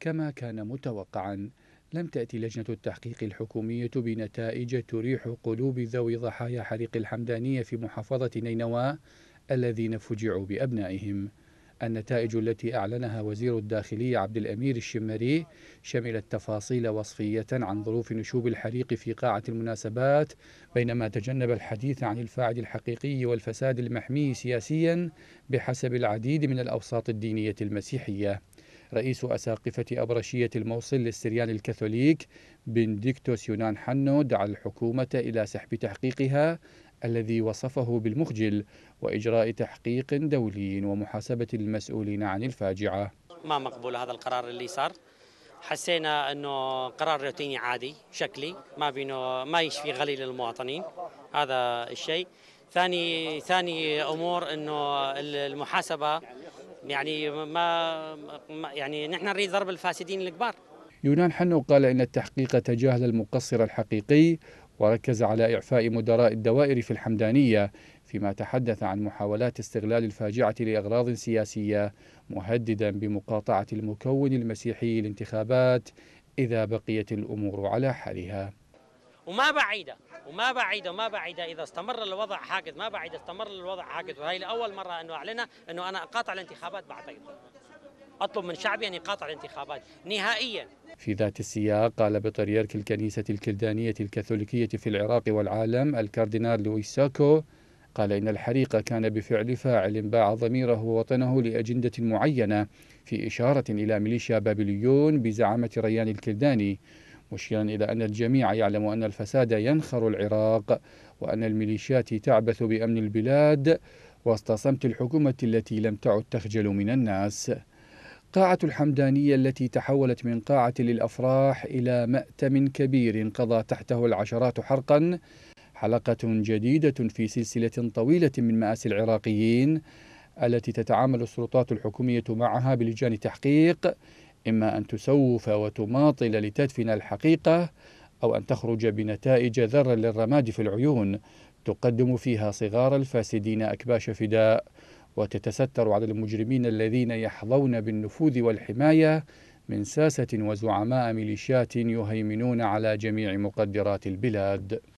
كما كان متوقعا لم تأتي لجنة التحقيق الحكومية بنتائج تريح قلوب ذوي ضحايا حريق الحمدانية في محافظة نينوى الذين فجعوا بأبنائهم النتائج التي أعلنها وزير الداخلية عبد الأمير الشمري شملت تفاصيل وصفية عن ظروف نشوب الحريق في قاعة المناسبات بينما تجنب الحديث عن الفاعل الحقيقي والفساد المحمي سياسيا بحسب العديد من الأوساط الدينية المسيحية رئيس أساقفة أبرشية الموصل للسريان الكاثوليك بنديكتوس يونان حنو دعا الحكومة إلى سحب تحقيقها الذي وصفه بالمخجل وإجراء تحقيق دولي ومحاسبة المسؤولين عن الفاجعة ما مقبول هذا القرار اللي صار حسينا انه قرار روتيني عادي شكلي ما بينه ما يشفي غليل المواطنين هذا الشيء ثاني ثاني امور انه المحاسبه يعني ما يعني نحن نريد ضرب الفاسدين الكبار يونان حنو قال إن التحقيق تجاهل المقصر الحقيقي وركز على إعفاء مدراء الدوائر في الحمدانية فيما تحدث عن محاولات استغلال الفاجعة لأغراض سياسية مهددا بمقاطعة المكون المسيحي للانتخابات إذا بقيت الأمور على حالها وما بعيده وما بعيده وما بعيده اذا استمر الوضع هكذا ما بعيده استمر الوضع هكذا وهي لاول مره انه اعلنها انه انا اقاطع الانتخابات بعد اطلب من شعبي ان يقاطع الانتخابات نهائيا في ذات السياق قال بطريرك الكنيسه الكلدانيه الكاثوليكيه في العراق والعالم الكاردينال لويس ساكو قال إن الحريق كان بفعل فاعل باع ضميره ووطنه لأجندة معينة في إشارة إلى ميليشيا بابليون بزعامة ريان الكلداني مشيرا إلى أن الجميع يعلم أن الفساد ينخر العراق وأن الميليشيات تعبث بأمن البلاد وسط صمت الحكومة التي لم تعد تخجل من الناس قاعة الحمدانية التي تحولت من قاعة للأفراح إلى مأتم كبير قضى تحته العشرات حرقا حلقة جديدة في سلسلة طويلة من مآسي العراقيين التي تتعامل السلطات الحكومية معها بلجان تحقيق إما أن تسوف وتماطل لتدفن الحقيقة أو أن تخرج بنتائج ذر للرماد في العيون تقدم فيها صغار الفاسدين أكباش فداء وتتستر على المجرمين الذين يحظون بالنفوذ والحماية من ساسة وزعماء ميليشيات يهيمنون على جميع مقدرات البلاد